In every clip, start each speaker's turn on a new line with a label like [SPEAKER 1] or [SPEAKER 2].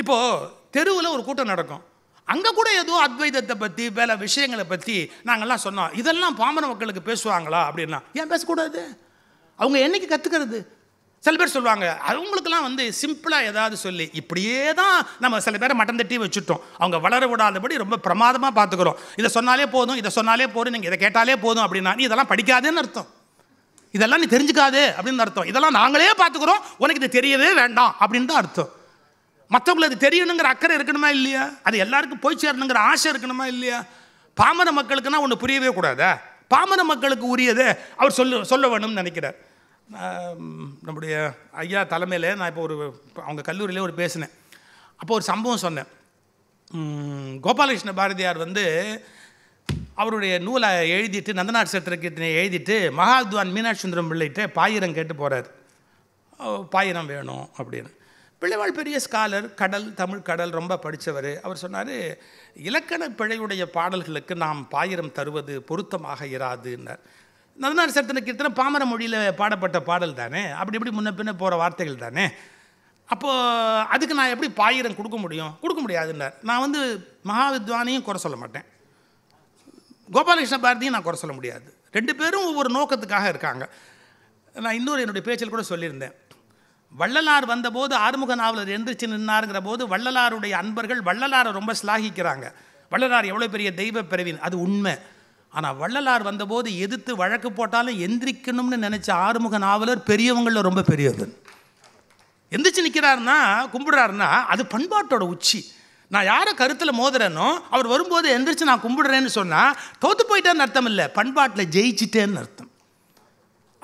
[SPEAKER 1] இப்போது தெருவில் ஒரு கூட்டம் நடக்கும் அங்கே கூட ஏதோ அத்வைதத்தை பற்றி வேலை விஷயங்களை பற்றி நாங்கள்லாம் சொன்னோம் இதெல்லாம் பாமர மக்களுக்கு பேசுவாங்களா அப்படின்னா ஏன் பேசக்கூடாது அவங்க என்றைக்கு கற்றுக்கிறது சில பேர் சொல்லுவாங்க அவங்களுக்கெல்லாம் வந்து சிம்பிளாக ஏதாவது சொல்லி இப்படியே தான் நம்ம சில பேரை மட்டன் தட்டி வச்சுட்டோம் அவங்க வளர விடாதபடி ரொம்ப பிரமாதமாக பார்த்துக்கிறோம் இதை சொன்னாலே போதும் இதை சொன்னாலே போதும் நீங்கள் இதை கேட்டாலே போதும் அப்படின்னா நீ இதெல்லாம் படிக்காதேன்னு அர்த்தம் இதெல்லாம் நீ தெரிஞ்சுக்காது அப்படின்னு அர்த்தம் இதெல்லாம் நாங்களே பார்த்துக்கிறோம் உனக்கு இது தெரியவே வேண்டாம் அப்படின்னு தான் அர்த்தம் மற்றவங்களுக்கு அது தெரியணுங்கிற அக்கறை இருக்கணுமா இல்லையா அது எல்லாருக்கும் போய் சேரணுங்கிற ஆசை இருக்கணுமா இல்லையா பாமர மக்களுக்குன்னா ஒன்று புரியவே கூடாதா பாமர மக்களுக்கு உரியது அவர் சொல்ல சொல்ல வேணும்னு நினைக்கிறார் நம்முடைய ஐயா தலைமையில் நான் இப்போ ஒரு அவங்க கல்லூரியிலே ஒரு பேசினேன் அப்போ ஒரு சம்பவம் சொன்னேன் கோபாலகிருஷ்ண பாரதியார் வந்து அவருடைய நூலை எழுதிட்டு நந்தநாட் சத்திரக்கீர்த்தனை எழுதிட்டு மகாத்வான் மீனாட்சி சுந்தரம் பிள்ளைகிட்ட பாயிரம் கேட்டு போகிறார் பாயிரம் வேணும் அப்படின்னு பிள்ளைவாள் பெரிய ஸ்காலர் கடல் தமிழ் கடல் ரொம்ப படித்தவர் அவர் சொன்னார் இலக்கண பிழையுடைய பாடல்களுக்கு நாம் பாயிரம் தருவது பொருத்தமாக இராதுன்னார் நந்தனார் சர்த்தன கீர்த்தனை பாமர மொழியில் பாடப்பட்ட பாடல் தானே அப்படி இப்படி முன்ன பின்ன போகிற வார்த்தைகள் தானே அப்போது அதுக்கு நான் எப்படி பாயிரம் கொடுக்க முடியும் கொடுக்க முடியாதுன்னார் நான் வந்து மகாவித்வானையும் குறை சொல்ல மாட்டேன் கோபாலகிருஷ்ண பாரதியும் நான் குறை சொல்ல முடியாது ரெண்டு பேரும் ஒவ்வொரு நோக்கத்துக்காக இருக்காங்க நான் இன்னொரு என்னுடைய பேச்சில் கூட சொல்லியிருந்தேன் வள்ளலார் வந்தபோது ஆறுமுக நாவலர் எந்திரிச்சு நின்னாருங்கிற போது வள்ளலாருடைய அன்பர்கள் வள்ளலாரை ரொம்ப ஸ்லாகிக்கிறாங்க வள்ளலார் எவ்வளோ பெரிய தெய்வ பிறவின் அது உண்மை ஆனால் வள்ளலார் வந்தபோது எதிர்த்து வழக்கு போட்டாலும் எந்திரிக்கணும்னு நினச்ச ஆறுமுக நாவலர் பெரியவங்களில் ரொம்ப பெரியவர் எந்திரிச்சு நிற்கிறாருன்னா கும்பிடுறாருன்னா அது பண்பாட்டோட உச்சி நான் யாரை கருத்தில் மோதுறேனோ அவர் வரும்போது எந்திரிச்சு நான் கும்பிடுறேன்னு சொன்னால் தோத்து போயிட்டேன்னு அர்த்தம் இல்லை பண்பாட்டில் ஜெயிச்சிட்டேன்னு அர்த்தம்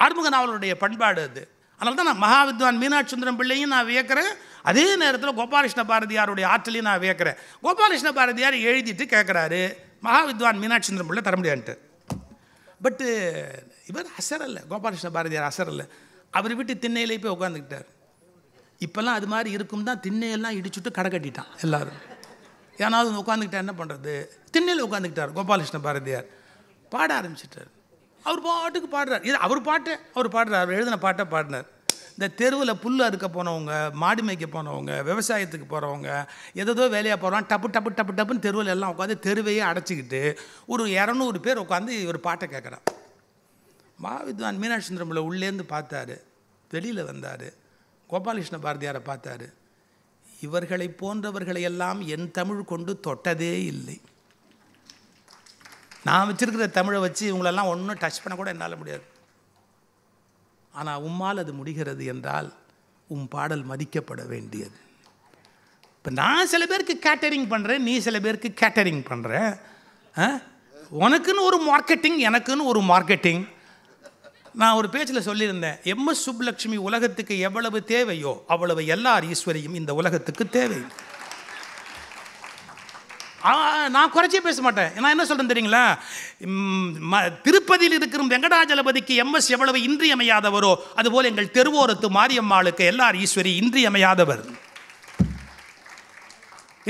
[SPEAKER 1] ஆறுமுக நாவலருடைய பண்பாடு அது அதனால தான் நான் மகாவித்வான் மீனாட்சி பிள்ளையும் நான் வியக்கிறேன் அதே நேரத்தில் கோபாலகிருஷ்ண பாரதியாருடைய ஆற்றலையும் நான் வியக்கிறேன் கோபாலகிருஷ்ண பாரதியார் எழுதிட்டு கேட்குறாரு மகாவித்வான் மீனாட்சி பிள்ளை தர முடியான்ட்டு பட்டு இவர் அசரல்ல கோபாலகிருஷ்ண பாரதியார் அசரல்ல அவர் விட்டு திண்ணையிலே போய் உட்காந்துக்கிட்டார் இப்போல்லாம் அது மாதிரி இருக்கும் தான் திண்ணையெல்லாம் இடிச்சுட்டு கடை கட்டிட்டான் எல்லோரும் ஏன்னா அது உட்காந்துக்கிட்டா என்ன பண்ணுறது திண்ணையில் உட்காந்துக்கிட்டார் கோபாலகிருஷ்ண பாரதியார் பாட ஆரம்பிச்சிட்டார் அவர் பாட்டுக்கு பாடுறார் இது அவர் பாட்டை அவர் பாடுறார் அவர் எழுதின பாட்டை பாடினார் இந்த தெருவில் புல் அறுக்க போனவங்க மாடு மேய்க்க போனவங்க விவசாயத்துக்கு போகிறவங்க எதோ வேலையாக போகிறவங்க டப்பு டப்பு டப்பு டப்புன்னு தெருவில் எல்லாம் உட்காந்து தெருவையே அடைச்சிக்கிட்டு ஒரு இரநூறு பேர் உட்காந்து ஒரு பாட்டை கேட்குறார் மாவித்வான் மீனாட்சி சுந்தரம்பிள்ளை உள்ளேருந்து பார்த்தாரு வெளியில் வந்தார் கோபாலகிருஷ்ண பாரதியாரை பார்த்தாரு இவர்களை போன்றவர்களையெல்லாம் என் தமிழ் கொண்டு தொட்டதே இல்லை நான் வச்சுருக்கிற தமிழை வச்சு இவங்களெல்லாம் ஒன்றும் டச் பண்ண கூட என்னால் முடியாது ஆனால் உம்மால் அது முடிகிறது என்றால் உன் பாடல் மதிக்கப்பட வேண்டியது இப்போ நான் சில பேருக்கு கேட்டரிங் பண்ணுறேன் நீ சில பேருக்கு கேட்டரிங் பண்ணுற உனக்குன்னு ஒரு மார்க்கெட்டிங் எனக்குன்னு ஒரு மார்க்கெட்டிங் நான் ஒரு பேச்சில் சொல்லியிருந்தேன் எம்எஸ் சுப்லக்ஷ்மி உலகத்துக்கு எவ்வளவு தேவையோ அவ்வளவு எல்லார் ஈஸ்வரியும் இந்த உலகத்துக்கு தேவை நான் குறைச்சி பேச மாட்டேன் நான் என்ன சொல்கிறேன் தெரியுங்களா திருப்பதியில் இருக்கிற வெங்கடாஜலபதிக்கு எம்எஸ் எவ்வளவு இன்றியமையாதவரோ அதுபோல் எங்கள் தெருவோரத்து மாரியம்மாளுக்கு எல்லார் ஈஸ்வரி இன்றியமையாதவர்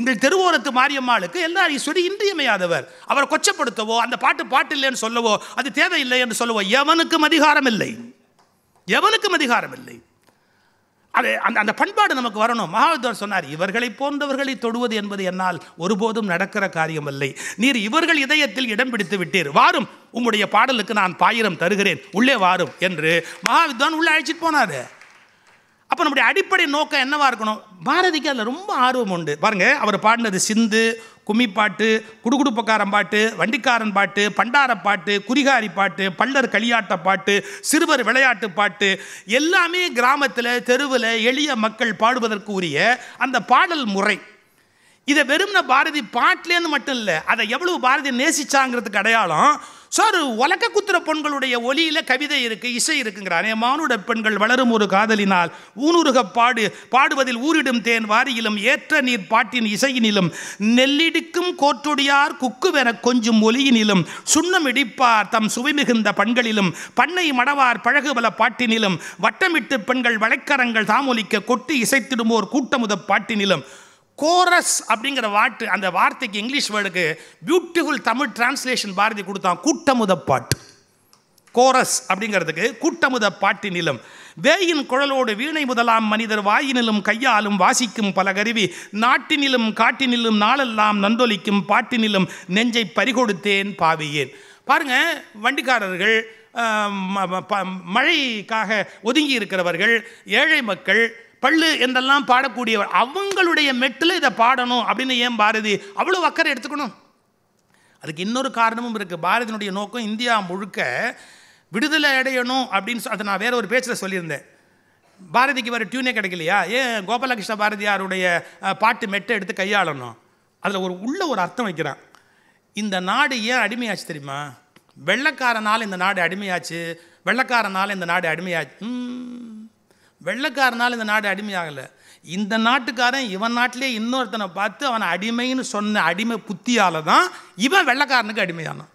[SPEAKER 1] எங்கள் தெருவோரத்து மாரியம்மாளுக்கு எல்லார் ஈஸ்வரி இன்றியமையாதவர் அவரை கொச்சப்படுத்தவோ அந்த பாட்டு பாட்டு இல்லைன்னு சொல்லவோ அது தேவையில்லை என்று சொல்லவோ எவனுக்கும் அதிகாரம் இல்லை எவனுக்கும் அதிகாரம் இல்லை அது அந்த அந்த பண்பாடு நமக்கு வரணும் மகாவித்வர் சொன்னார் இவர்களை போன்றவர்களை தொடுவது என்பது என்னால் ஒருபோதும் நடக்கிற காரியம் இல்லை நீர் இவர்கள் இதயத்தில் இடம் பிடித்து விட்டீர் வாரும் உம்முடைய பாடலுக்கு நான் பாயிரம் தருகிறேன் உள்ளே வாரும் என்று மகாவித்வான் உள்ளே அழைச்சிட்டு போனார் அப்போ நம்முடைய அடிப்படை நோக்கம் என்னவாக இருக்கணும் பாரதிக்கு அதில் ரொம்ப ஆர்வம் உண்டு பாருங்கள் அவர் பாடினது சிந்து கும்மிப்பாட்டு குடுகுடுப்பக்காரன் பாட்டு வண்டிக்காரன் பாட்டு பண்டார பாட்டு குறிகாரி பாட்டு பல்லர் களியாட்ட பாட்டு சிறுவர் விளையாட்டு பாட்டு எல்லாமே கிராமத்தில் தெருவில் எளிய மக்கள் பாடுவதற்கு உரிய அந்த பாடல் முறை இதை வெறும்ன பாரதி பாட்டிலேருந்து மட்டும் இல்லை அதை எவ்வளவு பாரதி நேசிச்சாங்கிறதுக்கு அடையாளம் அது உலக்க குத்துற பெண்களுடைய ஒலியில் கவிதை இருக்குது இசை இருக்குங்கிறார் மானுட பெண்கள் வளரும் ஒரு காதலினால் ஊனுருக பாடு பாடுவதில் ஊரிடும் தேன் வாரியிலும் ஏற்ற நீர் பாட்டின் இசையினிலும் நெல்லிடிக்கும் குக்கு குக்குவென கொஞ்சம் ஒலியினிலும் சுண்ணம் இடிப்பார் தம் சுவை மிகுந்த பண்களிலும் பண்ணை மடவார் பழகு பல பாட்டினிலும் வட்டமிட்டு பெண்கள் வளைக்கரங்கள் தாமொலிக்க கொட்டி இசைத்திடுமோர் கூட்டமுத பாட்டினிலும் கோரஸ் அப்படிங்கிற வாட்டு அந்த வார்த்தைக்கு இங்கிலீஷ் வேர்டுக்கு பியூட்டிஃபுல் தமிழ் டிரான்ஸ்லேஷன் பாரதி கொடுத்தான் கூட்டமுத பாட்டு கோரஸ் அப்படிங்கிறதுக்கு கூட்டமுத பாட்டு நிலம் வேயின் குழலோடு வீணை முதலாம் மனிதர் வாயினிலும் கையாலும் வாசிக்கும் பல கருவி நாட்டினிலும் காட்டினிலும் நாளெல்லாம் நந்தொலிக்கும் பாட்டினிலும் நெஞ்சை பறிகொடுத்தேன் பாவியேன் பாருங்க வண்டிக்காரர்கள் மழைக்காக ஒதுங்கி இருக்கிறவர்கள் ஏழை மக்கள் பள்ளு என்றெல்லாம் பாடக்கூடியவர் அவங்களுடைய மெட்டில் இதை பாடணும் அப்படின்னு ஏன் பாரதி அவ்வளோ அக்கறை எடுத்துக்கணும் அதுக்கு இன்னொரு காரணமும் இருக்குது பாரதியினுடைய நோக்கம் இந்தியா முழுக்க விடுதலை அடையணும் அப்படின்னு அதை நான் வேற ஒரு பேச்சில் சொல்லியிருந்தேன் பாரதிக்கு வேறு டியூனே கிடைக்கலையா ஏன் கோபாலகிருஷ்ண பாரதியாருடைய பாட்டு மெட்டை எடுத்து கையாளணும் அதில் ஒரு உள்ள ஒரு அர்த்தம் வைக்கிறான் இந்த நாடு ஏன் அடிமையாச்சு தெரியுமா வெள்ளக்காரனால் இந்த நாடு அடிமையாச்சு வெள்ளக்காரனால் இந்த நாடு அடிமையாச்சு வெள்ளக்காரனால் இந்த நாடு அடிமையாகலை இந்த நாட்டுக்காரன் இவன் நாட்டிலே இன்னொருத்தனை பார்த்து அவனை அடிமைன்னு சொன்ன அடிமை புத்தியால் தான் இவன் வெள்ளக்காரனுக்கு அடிமையானான்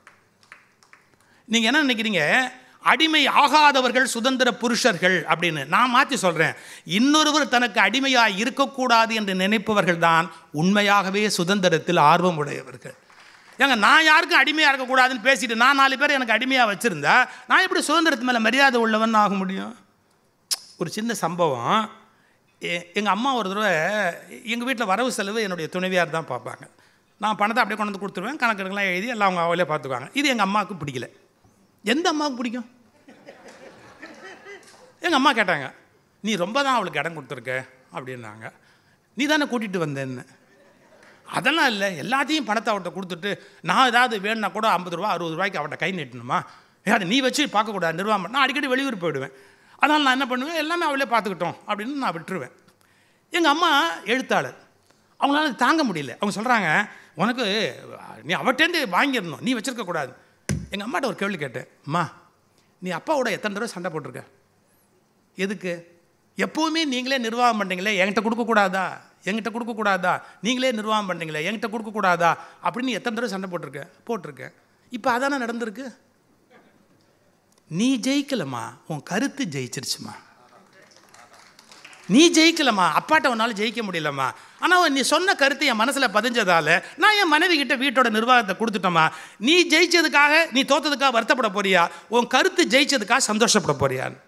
[SPEAKER 1] நீங்கள் என்ன நினைக்கிறீங்க அடிமை ஆகாதவர்கள் சுதந்திர புருஷர்கள் அப்படின்னு நான் மாற்றி சொல்கிறேன் இன்னொருவர் தனக்கு அடிமையாக இருக்கக்கூடாது என்று நினைப்பவர்கள் தான் உண்மையாகவே சுதந்திரத்தில் ஆர்வம் உடையவர்கள் ஏங்க நான் யாருக்கும் அடிமையாக இருக்கக்கூடாதுன்னு பேசிட்டு நான் நாலு பேர் எனக்கு அடிமையாக வச்சுருந்தா நான் எப்படி சுதந்திரத்து மேலே மரியாதை உள்ளவன் ஆக முடியும் ஒரு சின்ன சம்பவம் எங்கள் அம்மா ஒரு தடவை எங்கள் வீட்டில் வரவு செலவு என்னுடைய துணைவியார் தான் பார்ப்பாங்க நான் பணத்தை அப்படியே கொண்டு வந்து கொடுத்துருவேன் கணக்கெடுக்கலாம் எழுதி எல்லாம் அவங்க அவளே பார்த்துக்குவாங்க இது எங்கள் அம்மாவுக்கு பிடிக்கல எந்த அம்மாவுக்கு பிடிக்கும் எங்கள் அம்மா கேட்டாங்க நீ ரொம்ப தான் அவளுக்கு இடம் கொடுத்துருக்க அப்படின்னாங்க நீ தானே கூட்டிகிட்டு வந்தேன்னு அதெல்லாம் இல்லை எல்லாத்தையும் பணத்தை அவட்ட கொடுத்துட்டு நான் ஏதாவது வேணுன்னா கூட ஐம்பது ரூபா அறுபது ரூபாய்க்கு அவட்ட கை நீட்டணுமா ஏதாவது நீ வச்சு பார்க்கக்கூடாது நிர்வாகம் நான் அடிக்கடி வெளியூர் போயிடுவேன் அதனால் நான் என்ன பண்ணுவேன் எல்லாமே அவளே பார்த்துக்கிட்டோம் அப்படின்னு நான் விட்டுருவேன் எங்கள் அம்மா எழுத்தாளர் அவங்களால தாங்க முடியல அவங்க சொல்கிறாங்க உனக்கு நீ அவட்டேந்து வாங்கிடணும் நீ வச்சுருக்கக்கூடாது எங்கள் அம்மாட்ட ஒரு கேள்வி கேட்டேன் அம்மா நீ அப்பாவோட எத்தனை தடவை சண்டை போட்டிருக்க எதுக்கு எப்போவுமே நீங்களே நிர்வாகம் பண்ணுறீங்களே என்கிட்ட கொடுக்கக்கூடாதா என்கிட்ட கொடுக்கக்கூடாதா நீங்களே நிர்வாகம் பண்ணுறீங்களே என்கிட்ட கொடுக்கக்கூடாதா அப்படின்னு எத்தனை தடவை சண்டை போட்டிருக்கேன் போட்டிருக்கேன் இப்போ அதானே நடந்திருக்கு நீ ஜெயிக்கலம்மா உன் கருத்து ஜெயிச்சிருச்சுமா நீ ஜெயிக்கலம்மா அப்பாட்ட உன்னால் ஜெயிக்க முடியலம்மா ஆனால் நீ சொன்ன கருத்து என் மனசில் பதிஞ்சதால் நான் என் மனைவி கிட்ட வீட்டோட நிர்வாகத்தை கொடுத்துட்டோமா நீ ஜெயிச்சதுக்காக நீ தோத்ததுக்காக வருத்தப்பட போறியா உன் கருத்து ஜெயிச்சதுக்காக சந்தோஷப்பட போறியான்னு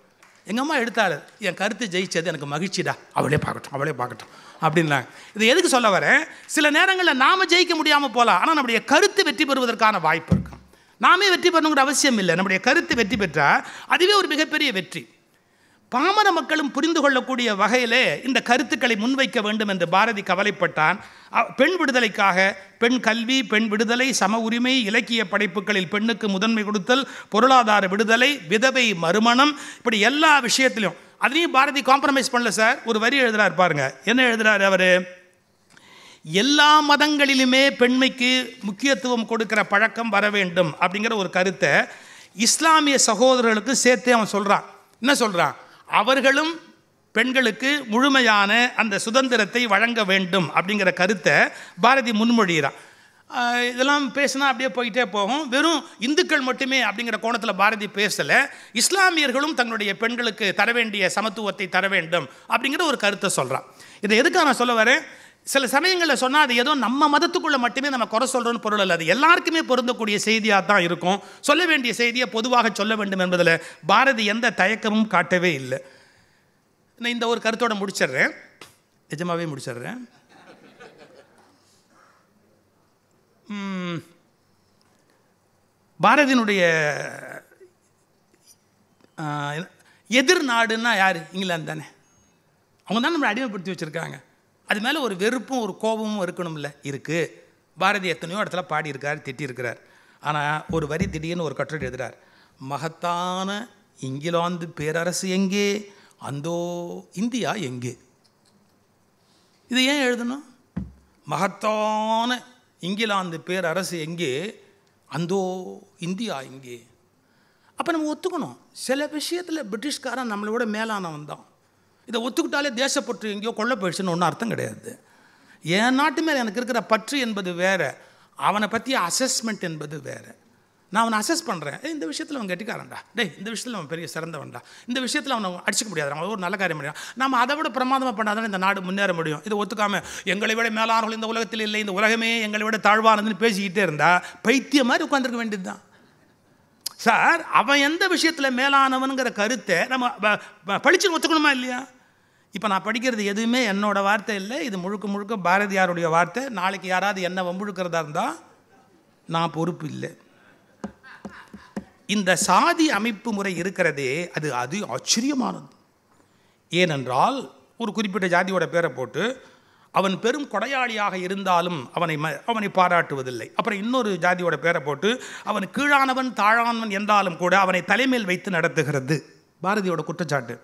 [SPEAKER 1] எங்கள் அம்மா எடுத்தாள் என் கருத்து ஜெயிச்சது எனக்கு மகிழ்ச்சிடா அவளே பார்க்கட்டும் அவளே பார்க்கட்டும் அப்படின்னாங்க இது எதுக்கு சொல்ல வரேன் சில நேரங்களில் நாம் ஜெயிக்க முடியாமல் போகலாம் ஆனால் நம்முடைய கருத்து வெற்றி பெறுவதற்கான வாய்ப்பு இருக்கும் நாமே வெற்றி பெறணுங்கிற அவசியம் இல்லை நம்முடைய கருத்து வெற்றி பெற்றால் அதுவே ஒரு மிகப்பெரிய வெற்றி பாமர மக்களும் புரிந்து கொள்ளக்கூடிய வகையிலே இந்த கருத்துக்களை முன்வைக்க வேண்டும் என்று பாரதி கவலைப்பட்டான் பெண் விடுதலைக்காக பெண் கல்வி பெண் விடுதலை சம உரிமை இலக்கிய படைப்புகளில் பெண்ணுக்கு முதன்மை கொடுத்தல் பொருளாதார விடுதலை விதவை மறுமணம் இப்படி எல்லா விஷயத்திலையும் அதுலேயும் பாரதி காம்ப்ரமைஸ் பண்ணல சார் ஒரு வரி எழுதுகிறார் பாருங்கள் என்ன எழுதுகிறார் அவர் எல்லா மதங்களிலுமே பெண்மைக்கு முக்கியத்துவம் கொடுக்கிற பழக்கம் வர வேண்டும் அப்படிங்கிற ஒரு கருத்தை இஸ்லாமிய சகோதரர்களுக்கு சேர்த்தே அவன் சொல்கிறான் என்ன சொல்கிறான் அவர்களும் பெண்களுக்கு முழுமையான அந்த சுதந்திரத்தை வழங்க வேண்டும் அப்படிங்கிற கருத்தை பாரதி முன்மொழிகிறான் இதெல்லாம் பேசினா அப்படியே போயிட்டே போகும் வெறும் இந்துக்கள் மட்டுமே அப்படிங்கிற கோணத்தில் பாரதி பேசலை இஸ்லாமியர்களும் தங்களுடைய பெண்களுக்கு தர வேண்டிய சமத்துவத்தை தர வேண்டும் அப்படிங்கிற ஒரு கருத்தை சொல்கிறான் இதை எதுக்காக நான் சொல்ல வரேன் சில சமயங்களில் சொன்னால் அது ஏதோ நம்ம மதத்துக்குள்ளே மட்டுமே நம்ம குறை சொல்கிறோன்னு பொருள் அல்லது அது எல்லாருக்குமே பொருந்தக்கூடிய செய்தியாக தான் இருக்கும் சொல்ல வேண்டிய செய்தியை பொதுவாக சொல்ல வேண்டும் என்பதில் பாரதி எந்த தயக்கமும் காட்டவே இல்லை நான் இந்த ஒரு கருத்தோடு முடிச்சிடுறேன் நிஜமாகவே முடிச்சிடுறேன் பாரதியினுடைய எதிர்நாடுன்னா யார் இங்கிலாந்து தானே அவங்க தான் நம்மளை அடிமைப்படுத்தி வச்சுருக்காங்க அது மேலே ஒரு வெறுப்பும் ஒரு கோபமும் இருக்கணும்ல இருக்குது பாரதி எத்தனையோ இடத்துல பாடியிருக்கார் திட்டியிருக்கிறார் ஆனால் ஒரு வரி திடீர்னு ஒரு கட்டுரை எழுதுகிறார் மகத்தான இங்கிலாந்து பேரரசு எங்கே அந்தோ இந்தியா எங்கே இது ஏன் எழுதணும் மகத்தான இங்கிலாந்து பேரரசு எங்கே அந்தோ இந்தியா எங்கே அப்போ நம்ம ஒத்துக்கணும் சில விஷயத்தில் பிரிட்டிஷ்காரன் நம்மளோட மேலானவன் தான் இதை ஒத்துக்கிட்டாலே தேசப்பற்று எங்கேயோ கொள்ள போயிடுச்சுன்னு ஒன்றும் அர்த்தம் கிடையாது என் நாட்டு மேலே எனக்கு இருக்கிற பற்று என்பது வேறு அவனை பற்றிய அசஸ்மெண்ட் என்பது வேறு நான் அவனை அசஸ் பண்ணுறேன் ஏ இந்த விஷயத்தில் அவன் கெட்டிக்காரன்டா டே இந்த விஷயத்தில் அவன் பெரிய சிறந்தவன்டா இந்த விஷயத்தில் அவனை அடிச்சிக்க முடியாது அவன் ஒரு நல்ல காரியம் முடியும் நம்ம அதை விட பிரமாதமாக பண்ணாதான் இந்த நாடு முன்னேற முடியும் இதை ஒத்துக்காமல் எங்களை விட மேலானவர்கள் இந்த உலகத்தில் இல்லை இந்த உலகமே எங்களை விட தாழ்வானதுன்னு பேசிக்கிட்டே இருந்தால் பைத்திய மாதிரி உட்காந்துருக்க வேண்டியது தான் சார் அவன் எந்த விஷயத்தில் மேலானவனுங்கிற கருத்தை நம்ம பழிச்சுன்னு ஒத்துக்கணுமா இல்லையா இப்போ நான் படிக்கிறது எதுவுமே என்னோடய வார்த்தை இல்லை இது முழுக்க முழுக்க பாரதியாருடைய வார்த்தை நாளைக்கு யாராவது என்ன வம்புழுக்கிறதா இருந்தால் நான் பொறுப்பு இல்லை இந்த சாதி அமைப்பு முறை இருக்கிறதே அது அது ஆச்சரியமானது ஏனென்றால் ஒரு குறிப்பிட்ட ஜாதியோட பேரை போட்டு அவன் பெரும் கொடையாளியாக இருந்தாலும் அவனை ம அவனை பாராட்டுவதில்லை அப்புறம் இன்னொரு ஜாதியோட பேரை போட்டு அவன் கீழானவன் தாழானவன் என்றாலும் கூட அவனை தலைமையில் வைத்து நடத்துகிறது பாரதியோட குற்றச்சாட்டு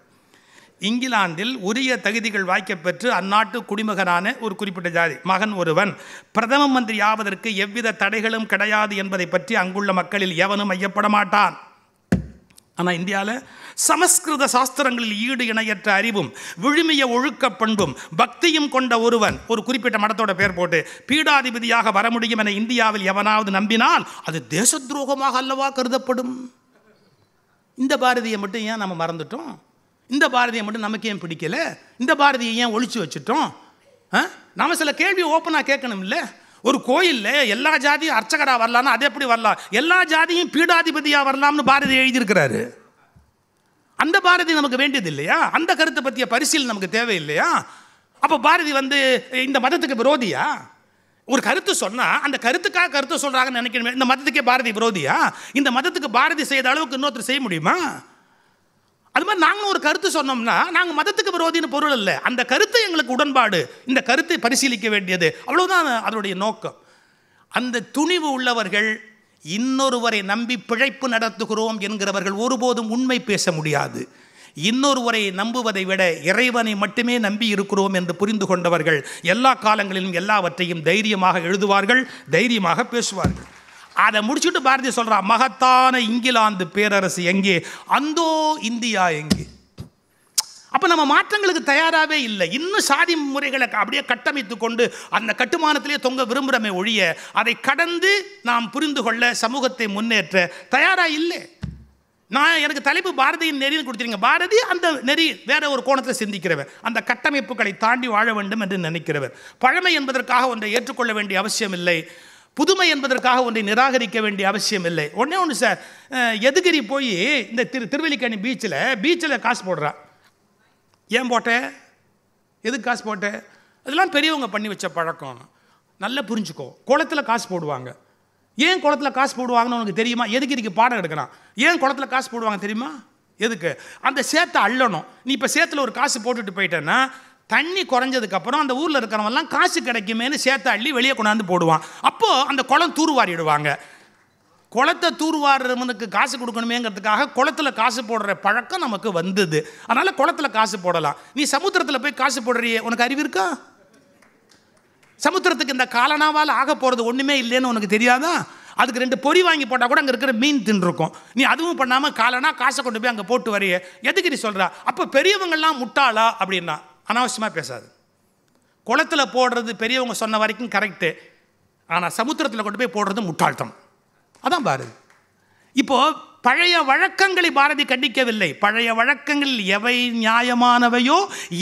[SPEAKER 1] இங்கிலாந்தில் உரிய தகுதிகள் வாய்க்கப்பெற்று அந்நாட்டு குடிமகனான ஒரு குறிப்பிட்ட ஜாதி மகன் ஒருவன் பிரதம மந்திரி ஆவதற்கு எவ்வித தடைகளும் கிடையாது என்பதை பற்றி அங்குள்ள மக்களில் எவனும் ஐயப்பட மாட்டான் ஆனால் இந்தியாவில் சமஸ்கிருத சாஸ்திரங்களில் ஈடு இணையற்ற அறிவும் விழுமிய ஒழுக்க பண்பும் பக்தியும் கொண்ட ஒருவன் ஒரு குறிப்பிட்ட மடத்தோட பேர் போட்டு பீடாதிபதியாக வர முடியும் என இந்தியாவில் எவனாவது நம்பினால் அது தேச துரோகமாக அல்லவா கருதப்படும் இந்த பாரதியை மட்டும் ஏன் நம்ம மறந்துட்டோம் இந்த பாரதியை மட்டும் நமக்கு ஏன் பிடிக்கல இந்த பாரதியை ஏன் ஒழிச்சு வச்சுட்டோம் நம்ம சில கேள்வி ஓப்பனாக கேட்கணும் இல்லை ஒரு கோயிலில் எல்லா ஜாதியும் அர்ச்சகராக வரலாம்னா அது எப்படி வரலாம் எல்லா ஜாதியும் பீடாதிபதியாக வரலாம்னு பாரதி எழுதியிருக்கிறாரு அந்த பாரதி நமக்கு வேண்டியது இல்லையா அந்த கருத்தை பற்றிய பரிசீல் நமக்கு தேவையில்லையா அப்போ பாரதி வந்து இந்த மதத்துக்கு விரோதியா ஒரு கருத்து சொன்னால் அந்த கருத்துக்காக கருத்து சொல்கிறாங்கன்னு நினைக்கணுமே இந்த மதத்துக்கே பாரதி விரோதியா இந்த மதத்துக்கு பாரதி செய்த அளவுக்கு இன்னொருத்தர் செய்ய முடியுமா அது மாதிரி நாங்களும் ஒரு கருத்து சொன்னோம்னா நாங்கள் மதத்துக்கு விரோதின்னு பொருள் இல்லை அந்த கருத்து எங்களுக்கு உடன்பாடு இந்த கருத்தை பரிசீலிக்க வேண்டியது அவ்வளோதான் அதனுடைய நோக்கம் அந்த துணிவு உள்ளவர்கள் இன்னொருவரை நம்பி பிழைப்பு நடத்துகிறோம் என்கிறவர்கள் ஒருபோதும் உண்மை பேச முடியாது இன்னொருவரை நம்புவதை விட இறைவனை மட்டுமே நம்பி இருக்கிறோம் என்று புரிந்து கொண்டவர்கள் எல்லா காலங்களிலும் எல்லாவற்றையும் தைரியமாக எழுதுவார்கள் தைரியமாக பேசுவார்கள் அதை முடிச்சுட்டு பாரதி சொல்கிறா மகத்தான இங்கிலாந்து பேரரசு எங்கே அந்தோ இந்தியா எங்கே அப்போ நம்ம மாற்றங்களுக்கு தயாராகவே இல்லை இன்னும் சாதி முறைகளை அப்படியே கட்டமைத்து கொண்டு அந்த கட்டுமானத்திலே தொங்க விரும்புகிறமே ஒழிய அதை கடந்து நாம் புரிந்து கொள்ள சமூகத்தை முன்னேற்ற தயாராக இல்லை நான் எனக்கு தலைப்பு பாரதியின் நெறியில் கொடுத்துருங்க பாரதி அந்த நெறி வேற ஒரு கோணத்தில் சிந்திக்கிறவர் அந்த கட்டமைப்புகளை தாண்டி வாழ வேண்டும் என்று நினைக்கிறவர் பழமை என்பதற்காக ஒன்றை ஏற்றுக்கொள்ள வேண்டிய அவசியம் இல்லை புதுமை என்பதற்காக ஒன்றை நிராகரிக்க வேண்டிய அவசியம் இல்லை ஒன்றே ஒன்று சார் எதுகிரி போய் இந்த திரு திருவல்லிக்கணி பீச்சில் பீச்சில் காசு போடுறான் ஏன் போட்டேன் எதுக்கு காசு போட்டேன் அதெல்லாம் பெரியவங்க பண்ணி வச்ச பழக்கம் நல்லா புரிஞ்சுக்கோ குளத்தில் காசு போடுவாங்க ஏன் குளத்தில் காசு போடுவாங்கன்னு உனக்கு தெரியுமா எதுக்கு இதுக்கு பாடம் எடுக்கிறான் ஏன் குளத்தில் காசு போடுவாங்க தெரியுமா எதுக்கு அந்த சேத்தை அள்ளணும் நீ இப்போ சேத்தில் ஒரு காசு போட்டுட்டு போயிட்டேன்னா தண்ணி குறைஞ்சதுக்கப்புறம் அந்த ஊரில் இருக்கிறவங்கலாம் காசு கிடைக்குமேனு சேர்த்து அள்ளி வெளியே கொண்டாந்து போடுவான் அப்போது அந்த குளம் தூர்வாரிடுவாங்க குளத்தை தூர்வாருவனுக்கு காசு கொடுக்கணுமேங்கிறதுக்காக குளத்தில் காசு போடுற பழக்கம் நமக்கு வந்தது அதனால் குளத்தில் காசு போடலாம் நீ சமுத்திரத்தில் போய் காசு போடுறியே உனக்கு அறிவு இருக்கா சமுத்திரத்துக்கு இந்த காலனாவால் ஆக போகிறது ஒன்றுமே இல்லைன்னு உனக்கு தெரியாதா அதுக்கு ரெண்டு பொறி வாங்கி போட்டால் கூட அங்கே இருக்கிற மீன் தின்றுருக்கும் நீ அதுவும் பண்ணாமல் காலனா காசை கொண்டு போய் அங்கே போட்டு வரைய எதுக்கு நீ சொல்கிறா அப்போ பெரியவங்கள்லாம் முட்டாளா அப்படின்னா அனாவசியமாக பேசாது குளத்தில் போடுறது பெரியவங்க சொன்ன வரைக்கும் கரெக்டு ஆனால் சமுத்திரத்தில் கொண்டு போய் போடுறது முட்டாள்தம் அதான் பாரதி இப்போது பழைய வழக்கங்களை பாரதி கண்டிக்கவில்லை பழைய வழக்கங்களில் எவை நியாயமானவையோ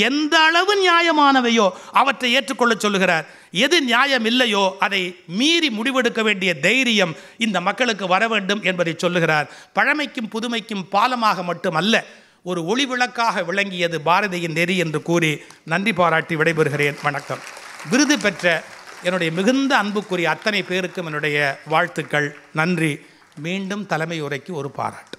[SPEAKER 1] எந்த அளவு நியாயமானவையோ அவற்றை ஏற்றுக்கொள்ள சொல்லுகிறார் எது நியாயம் இல்லையோ அதை மீறி முடிவெடுக்க வேண்டிய தைரியம் இந்த மக்களுக்கு வர வேண்டும் என்பதை சொல்லுகிறார் பழமைக்கும் புதுமைக்கும் பாலமாக மட்டுமல்ல ஒரு ஒளி விளக்காக விளங்கியது பாரதியின் நெறி என்று கூறி நன்றி பாராட்டி விடைபெறுகிறேன் வணக்கம் விருது பெற்ற என்னுடைய மிகுந்த அன்புக்குரிய அத்தனை பேருக்கும் என்னுடைய வாழ்த்துக்கள் நன்றி மீண்டும் தலைமை உரைக்கு ஒரு பாராட்டு